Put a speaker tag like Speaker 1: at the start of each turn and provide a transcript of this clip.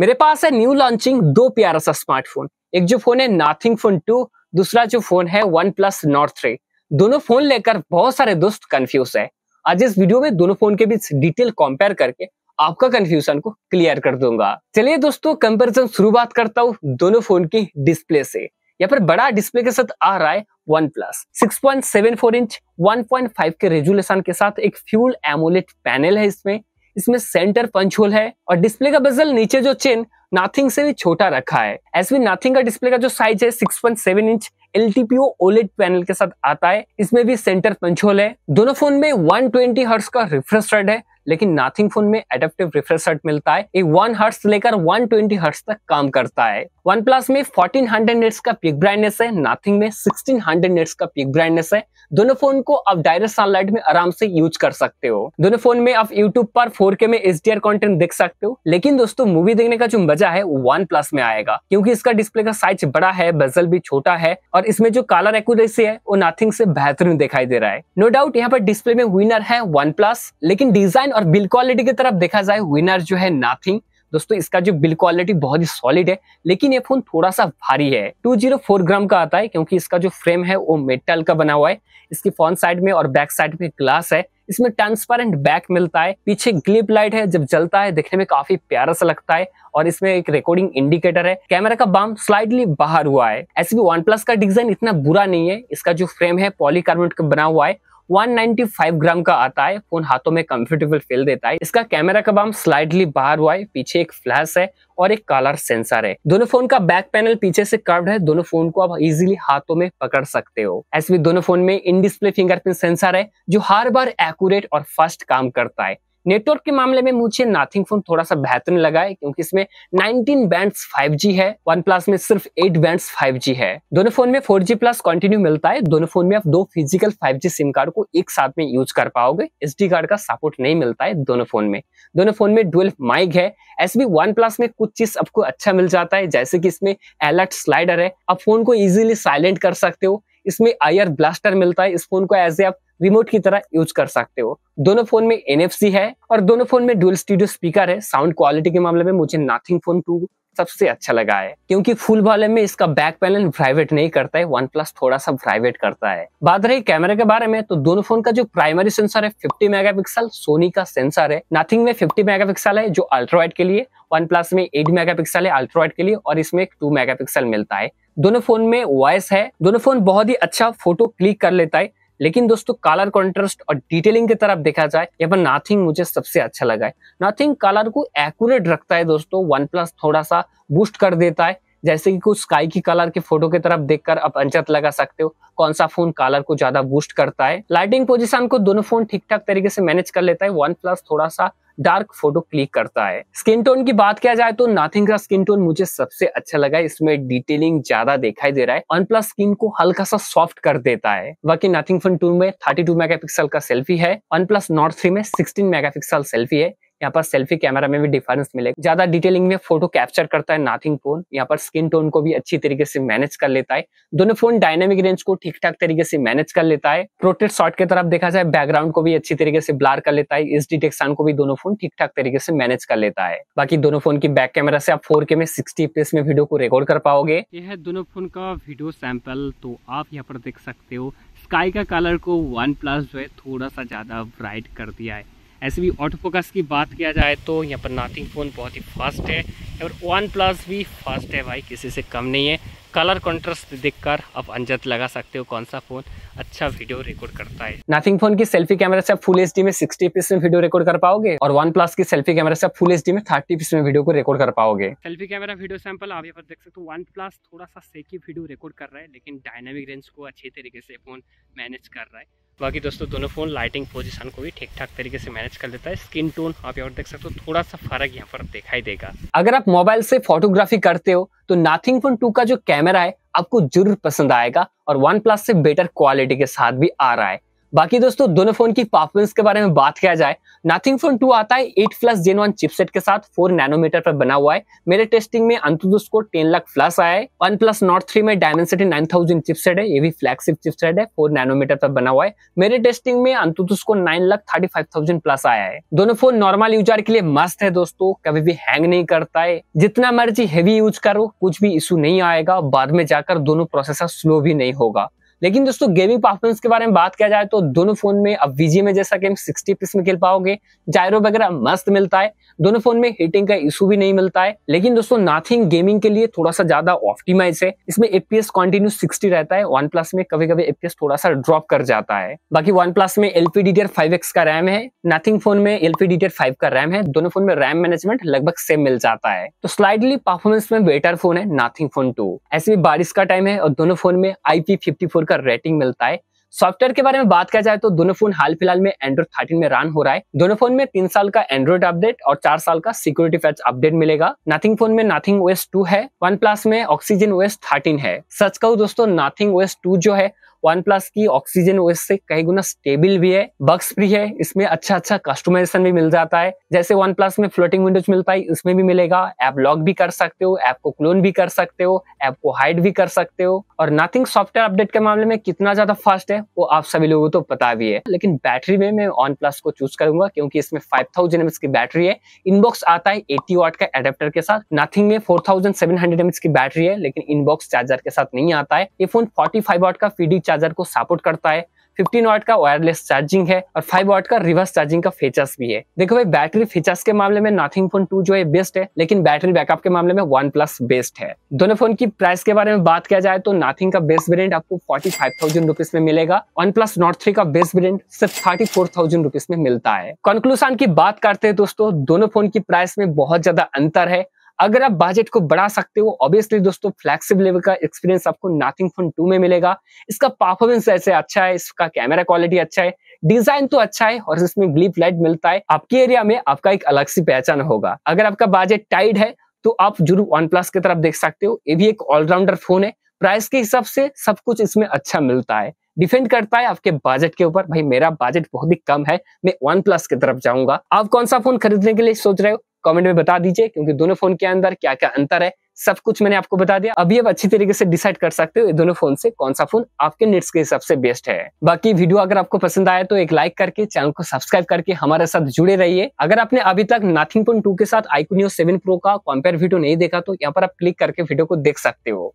Speaker 1: मेरे पास है new launching दो प्यारा सा स्मार्टफोन एक जो फोन है नाथिंग फोन टू दूसरा जो फोन है वन प्लस नॉर्थ थ्री दोनों फोन लेकर बहुत सारे दोस्त कंफ्यूज है आज इस वीडियो में दोनों फोन के बीच डिटेल कंपेयर करके आपका कंफ्यूजन को क्लियर कर दूंगा चलिए दोस्तों कंपेरिजन शुरू बात करता हूँ दोनों फोन की डिस्प्ले से यहाँ पर बड़ा डिस्प्ले के साथ आ रहा है OnePlus six point seven four inch one point five के रेजुलेशन के साथ एक फ्यूल एमोलेट पैनल है इसमें इसमें सेंटर पंच होल है और डिस्प्ले का बजल नीचे जो चेन नाथिंग से भी छोटा रखा है वी नाथिंग का डिस्प्ले का जो साइज है 6.7 इंच एल OLED पैनल के साथ आता है इसमें भी सेंटर पंचोल है दोनों फोन में 120 ट्वेंटी का रिफ्रेश रेट है लेकिन नाथिंग फोन में एडेप्टिव रिफ्रेश रेट मिलता है ये 1 हर्ट्स लेकर 120 हर्ट्स तक काम करता है वन प्लस में 1400 नेट्स का पिक ब्राइटनेस है नाथिंग में 1600 नेट्स का पिक ब्राइटनेस है दोनों फोन को आप डायरेक्ट सनलाइट में आराम से यूज कर सकते हो दोनों फोन में आप यूट्यूब पर 4K में एच कंटेंट देख सकते हो लेकिन दोस्तों मूवी देखने का जो मजा है वो वन प्लस में आएगा क्योंकि इसका डिस्प्ले का साइज बड़ा है बेजल भी छोटा है और इसमें जो कलर एक्यूरेसी है वो नाथिंग से बेहतरीन दिखाई दे रहा है नो डाउट यहाँ पर डिस्प्ले में विनर है वन प्लस लेकिन डिजाइन और बिल क्वालिटी की तरफ देखा जाए विनर जो है नाथिंग दोस्तों इसका जो बिल क्वालिटी बहुत ही सॉलिड है लेकिन ये फोन थोड़ा सा भारी है 204 ग्राम का आता है क्योंकि इसका जो फ्रेम है वो मेटल का बना हुआ है इसकी फ्रंट साइड में और बैक साइड में ग्लास है इसमें ट्रांसपेरेंट बैक मिलता है पीछे ग्लिप लाइट है जब जलता है देखने में काफी प्यारा सा लगता है और इसमें एक रिकॉर्डिंग इंडिकेटर है कैमरा का बाम स्लाइडली बाहर हुआ है ऐसे भी वन प्लस का डिजाइन इतना बुरा नहीं है इसका जो फ्रेम है पॉलीकार्बोनेट का बना हुआ है 195 ग्राम का आता है फोन हाथों में कंफर्टेबल फील देता है इसका कैमरा का बाम स्लाइडली बाहर हुआ है पीछे एक फ्लैश है और एक कलर सेंसर है दोनों फोन का बैक पैनल पीछे से कर्व्ड है दोनों फोन को आप इजीली हाथों में पकड़ सकते हो ऐसे भी दोनों फोन में इन डिस्प्ले फिंगरप्रिंट सेंसर है जो हर बार एक्यूरेट और फास्ट काम करता है नेटवर्क के मामले में मुझे नाथिंग फोन थोड़ा सा बेहतरीन लगा है क्योंकि इसमें 19 बैंड्स 5G है वन प्लस में सिर्फ 8 बैंड्स 5G है दोनों फोन में 4G प्लस कंटिन्यू मिलता है दोनों फोन में आप दो फिजिकल 5G सिम कार्ड को एक साथ में यूज कर पाओगे एस कार्ड का सपोर्ट नहीं मिलता है दोनों फोन में दोनों फोन में ट्वेल्व माइक है एस बी में कुछ चीज आपको अच्छा मिल जाता है जैसे की इसमें अलर्ट स्लाइडर है आप फोन को इजिली साइलेंट कर सकते हो इसमें आयर ब्लास्टर मिलता है इस फोन को एज ए आप रिमोट की तरह यूज कर सकते हो दोनों फोन में एन है और दोनों फोन में डुअल स्टूडियो स्पीकर है साउंड क्वालिटी के मामले में मुझे नाथिंग फोन टू सबसे अच्छा लगा है क्योंकि फुल वाले में इसका बैक पैनल प्राइवेट नहीं करता है वन प्लस थोड़ा सा प्राइवेट करता है बात रही कैमरे के बारे में तो दोनों फोन का जो प्राइमरी सेंसर है 50 मेगापिक्सल सोनी का सेंसर है नथिंग में 50 मेगापिक्सल है जो अल्ट्रावाइड के लिए वन प्लस में मेगा मेगापिक्सल है अल्ट्रावाइड के लिए और इसमें टू मेगा मिलता है दोनों फोन में वॉइस है दोनों फोन बहुत ही अच्छा फोटो क्लिक कर लेता है लेकिन दोस्तों कलर कंट्रास्ट और डिटेलिंग की तरफ देखा जाए यहाँ पर नाथिंग मुझे सबसे अच्छा लगा है नाथिंग कलर को एक्यूरेट रखता है दोस्तों वन प्लस थोड़ा सा बूस्ट कर देता है जैसे कि कुछ स्काई की कलर के फोटो की तरफ देखकर आप अंचत लगा सकते हो कौन सा फोन कलर को ज्यादा बूस्ट करता है लाइटिंग पोजिशन को दोनों फोन ठीक ठाक तरीके से मैनेज कर लेता है वन प्लस थोड़ा सा डार्क फोटो क्लिक करता है स्किन टोन की बात किया जाए तो नाथिंग का स्किन टोन मुझे सबसे अच्छा लगा इसमें डिटेलिंग ज्यादा दिखाई दे रहा है वन प्लस स्किन को हल्का सा सॉफ्ट कर देता है बाकी नाथिंग फोन टू में 32 मेगापिक्सल का सेल्फी है वन प्लस नॉट थ्री में 16 मेगापिक्सल सेल्फी है यहाँ पर सेल्फी कैमरा में भी डिफरेंस मिलेगा ज्यादा डिटेलिंग में फोटो कैप्चर करता है नाथिंग फोन यहाँ पर स्किन टोन को भी अच्छी तरीके से मैनेज कर लेता है दोनों फोन डायनेमिक रेंज को ठीक ठाक तरीके से मैनेज कर लेता है प्रोटेट शॉट की तरफ देखा जाए बैकग्राउंड को भी अच्छी तरीके से ब्लार कर लेता है इस डिटेक्शन को भी दोनों फोन ठीक ठाक तरीके से मैनेज कर लेता है बाकी दोनों फोन की बैक कैमरा से आप फोर में सिक्सटी में वीडियो को रिकॉर्ड कर पाओगे यह दोनों फोन का वीडियो सैंपल तो आप यहाँ पर देख सकते हो स्काई का कलर को वन प्लस जो है थोड़ा सा ज़्यादा ब्राइट कर दिया है ऐसे भी ऑटो फोकस की बात किया जाए तो यहाँ पर नाथिंग फ़ोन बहुत ही फास्ट है और वन प्लस भी फास्ट है भाई किसी से कम नहीं है कलर कंट्रास्ट देखकर आप अंजत लगा सकते हो कौन सा फ़ोन अच्छा वीडियो रिकॉर्ड करता है नाथिंग फोन की सेल्फी कैमरा से आप फुल एच में 60 पीस में वीडियो रिकॉर्ड कर पाओगे और वन प्लस की सेल्फी कैमरा से आप फुल एच में 30 पीस में वीडियो को रिकॉर्ड कर पाओगे सेल्फी कैमरा वीडियो सैम्पल आप यहाँ पर देख सकते हो वन थोड़ा सा सेकी वीडियो रिकॉर्ड कर रहा है लेकिन डायनामिक रेंज को अच्छे तरीके से फोन मैनेज कर रहा है बाकी दोस्तों दोनों फ़ोन लाइटिंग पोजीशन को भी ठीक ठाक तरीके से मैनेज कर लेता है स्किन टोन आप यहाँ देख सकते हो थोड़ा सा फर्क यहाँ पर दिखाई देगा अगर आप मोबाइल से फोटोग्राफी करते हो तो नाथिंग फोन टू का जो कैमरा है आपको जरूर पसंद आएगा और वन प्लस से बेटर क्वालिटी के साथ भी आ रहा है बाकी दोस्तों दोनों फोन की परफॉर्मेंस के बारे में बात किया जाए नथिंग फोन टू आता है eight plus gen one chipset के साथ फोर नैनोमीटर पर बना हुआ है मेरे टेस्टिंग में अंतुदुस को टेन लाख प्लस आया है वन प्लस नॉट थ्री में डायमेंसिटी नाइन थाउजेंड चिपसेट है ये भी फ्लैगशिप चिपसेट है फोर नैनोमीटर पर बना हुआ है मेरे टेस्टिंग में अंतुदुस को nine lakh thirty five thousand plus आया है दोनों फोन नॉर्मल यूजर के लिए मस्त है दोस्तों कभी भी हैंग नहीं करता है जितना मर्जी हेवी यूज करो कुछ भी इशू नहीं आएगा बाद में जाकर दोनों प्रोसेसर स्लो भी नहीं होगा लेकिन दोस्तों गेमिंग परफॉर्मेंस के बारे में बात किया जाए तो दोनों फोन में अब वीजी में जैसा गेम 60 पीस में खेल पाओगे जायरो वगैरह मस्त मिलता है दोनों फोन में हीटिंग का इशू भी नहीं मिलता है लेकिन दोस्तों नाथिंग गेमिंग के लिए थोड़ा सा ज्यादा ऑप्टिमाइज है इसमें एपीएस कंटिन्यू 60 रहता है वन प्लस में कभी कभी एपीएस थोड़ा सा ड्रॉप कर जाता है बाकी वन प्लस में एलपीडीटीआर फाइव का रैम है नाथिंग फोन में एलपीडीटीआर फाइव का रैम है दोनों फोन में रैम मैनेजमेंट लगभग सेम मिल जाता है तो स्लाइडली परफॉर्मेंस में बेटर फोन है नाथिंग फोन टू ऐसे भी बारिश का टाइम है और दोनों फोन में आईपी फिफ्टी फोर का रेटिंग मिलता है सॉफ्टवेयर के बारे में बात किया जाए तो दोनों फोन हाल फिलहाल में एंड्रॉइड थर्टीन में रन हो रहा है दोनों फोन में तीन साल का एंड्रॉइड अपडेट और चार साल का सिक्योरिटी पैच अपडेट मिलेगा नथिंग फोन में नथिंग ओएस टू है वन प्लस में ऑक्सीजन ओएस थर्टीन है सच कहू दोस्तों नथिंग ओएस टू जो है वन प्लस की ऑक्सीजन ओएस से कई गुना स्टेबल भी है बक्स फ्री है इसमें अच्छा अच्छा कस्टमाइजेशन भी मिल जाता है जैसे वन प्लस में फ्लोटिंग विंडोज मिल पाई इसमें भी मिलेगा ऐप लॉक भी कर सकते हो ऐप को क्लोन भी कर सकते हो ऐप को हाइड भी कर सकते हो और नथिंग सॉफ्टवेयर अपडेट के मामले में कितना ज्यादा फास्ट है वो आप सभी लोगों को तो पता भी है लेकिन बैटरी में मैं वन प्लस को चूज करूंगा क्योंकि इसमें फाइव थाउजेंड की बैटरी है इनबॉक्स आता है एटी वॉट का एडेप्टर के साथ नथिंग में फोर थाउजेंड सेवन हंड्रेड की बैटरी है लेकिन इनबॉक्स चार्जर के साथ नहीं आता है ये फोन फोर्टी फाइव वॉट का फीडी चार्ज चार्जर को सपोर्ट करता है 15 वाट का वायरलेस चार्जिंग है और 5 वाट का रिवर्स चार्जिंग का फीचर्स भी है देखो भाई बैटरी फीचर्स के मामले में नथिंग फोन 2 जो है बेस्ट है लेकिन बैटरी बैकअप के मामले में वन प्लस बेस्ट है दोनों फोन की प्राइस के बारे में बात किया जाए तो नथिंग का बेस्ट वेरियंट आपको फोर्टी फाइव थाउजेंड रुपीज में मिलेगा वन प्लस नॉट थ्री का बेस्ट वेरियंट सिर्फ थर्टी फोर थाउजेंड रुपीज में मिलता है कंक्लूजन की बात करते हैं दोस्तों दोनों फोन की प्राइस में बहुत ज्यादा अंतर है अगर आप बजट को बढ़ा सकते हो ऑब्वियसली दोस्तों फ्लैक्सिब लेवल का एक्सपीरियंस आपको नाथिंग फोन टू में मिलेगा इसका परफॉर्मेंस ऐसे अच्छा है इसका कैमरा क्वालिटी अच्छा है डिजाइन तो अच्छा है और इसमें ग्लीप लाइट मिलता है आपके एरिया में आपका एक अलग सी पहचान होगा अगर आपका बजट टाइट है तो आप जरूर वन प्लस की तरफ देख सकते हो ये भी एक ऑलराउंडर फोन है प्राइस के हिसाब से सब कुछ इसमें अच्छा मिलता है डिपेंड करता है आपके बजट के ऊपर भाई मेरा बजट बहुत ही कम है मैं वन प्लस की तरफ जाऊंगा आप कौन सा फोन खरीदने के लिए सोच रहे हो कमेंट में बता दीजिए क्योंकि दोनों फोन के अंदर क्या क्या अंतर है सब कुछ मैंने आपको बता दिया अभी आप अच्छी तरीके से डिसाइड कर सकते हो दोनों फोन से कौन सा फोन आपके नेट्स के हिसाब से बेस्ट है बाकी वीडियो अगर आपको पसंद आया तो एक लाइक करके चैनल को सब्सक्राइब करके हमारे साथ जुड़े रहिए अगर आपने अभी तक नाथिंग फोन टू के साथ आईकोनियो सेवन प्रो का कॉम्पेयर वीडियो नहीं देखा तो यहाँ पर आप क्लिक करके वीडियो को देख सकते हो